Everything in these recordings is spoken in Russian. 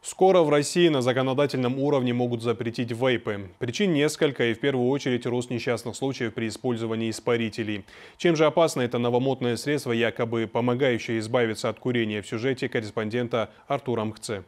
Скоро в России на законодательном уровне могут запретить вейпы. Причин несколько и в первую очередь рост несчастных случаев при использовании испарителей. Чем же опасно это новомодное средство, якобы помогающее избавиться от курения в сюжете корреспондента Артура Мхце.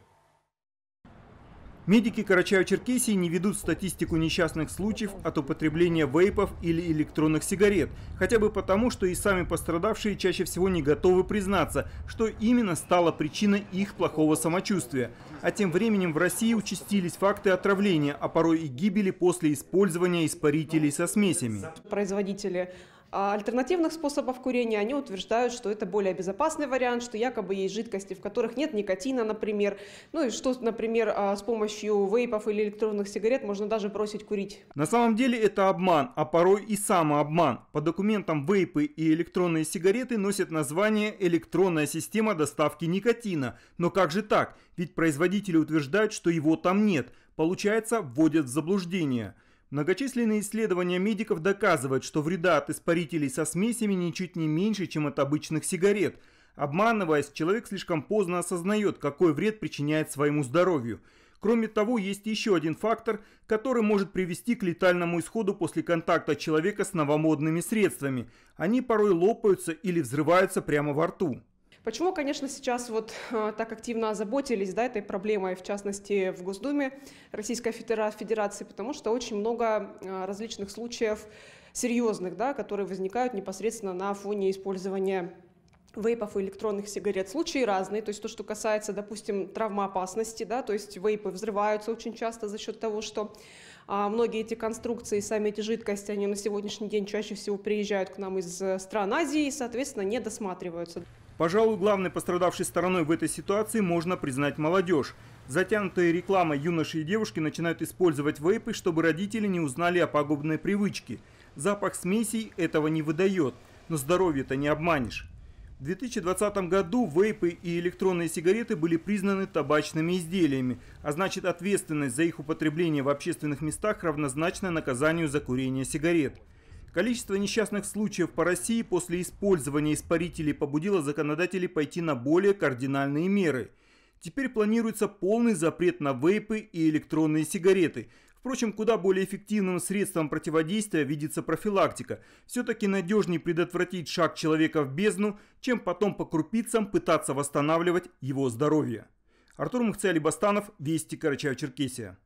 Медики Карачаева-Черкесии не ведут статистику несчастных случаев от употребления вейпов или электронных сигарет, хотя бы потому, что и сами пострадавшие чаще всего не готовы признаться, что именно стало причиной их плохого самочувствия. А тем временем в России участились факты отравления, а порой и гибели после использования испарителей со смесями. Производители а альтернативных способов курения, они утверждают, что это более безопасный вариант, что якобы есть жидкости, в которых нет никотина, например, ну и что, например, а, с помощью вейпов или электронных сигарет можно даже бросить курить. На самом деле это обман, а порой и самообман. По документам вейпы и электронные сигареты носят название «электронная система доставки никотина». Но как же так? Ведь производители утверждают, что его там нет. Получается, вводят в заблуждение. Многочисленные исследования медиков доказывают, что вреда от испарителей со смесями ничуть не меньше, чем от обычных сигарет. Обманываясь, человек слишком поздно осознает, какой вред причиняет своему здоровью. Кроме того, есть еще один фактор, который может привести к летальному исходу после контакта человека с новомодными средствами. Они порой лопаются или взрываются прямо во рту. Почему, конечно, сейчас вот э, так активно озаботились да, этой проблемой, в частности, в Госдуме Российской Федерации? Потому что очень много э, различных случаев серьезных, да, которые возникают непосредственно на фоне использования вейпов и электронных сигарет. Случаи разные, то есть то, что касается, допустим, травмоопасности, да, то есть вейпы взрываются очень часто за счет того, что а, многие эти конструкции, сами эти жидкости, они на сегодняшний день чаще всего приезжают к нам из э, стран Азии и, соответственно, не досматриваются. Пожалуй, главной пострадавшей стороной в этой ситуации можно признать молодежь. Затянутые рекламой юноши и девушки начинают использовать вейпы, чтобы родители не узнали о пагубной привычке. Запах смесей этого не выдает, но здоровье-то не обманешь. В 2020 году вейпы и электронные сигареты были признаны табачными изделиями, а значит ответственность за их употребление в общественных местах равнозначна наказанию за курение сигарет. Количество несчастных случаев по России после использования испарителей побудило законодателей пойти на более кардинальные меры. Теперь планируется полный запрет на вейпы и электронные сигареты, Впрочем, куда более эффективным средством противодействия видится профилактика. Все-таки надежнее предотвратить шаг человека в бездну, чем потом по крупицам пытаться восстанавливать его здоровье. Артур Мухцеалибастанов, Вести Карачаево-Черкесия.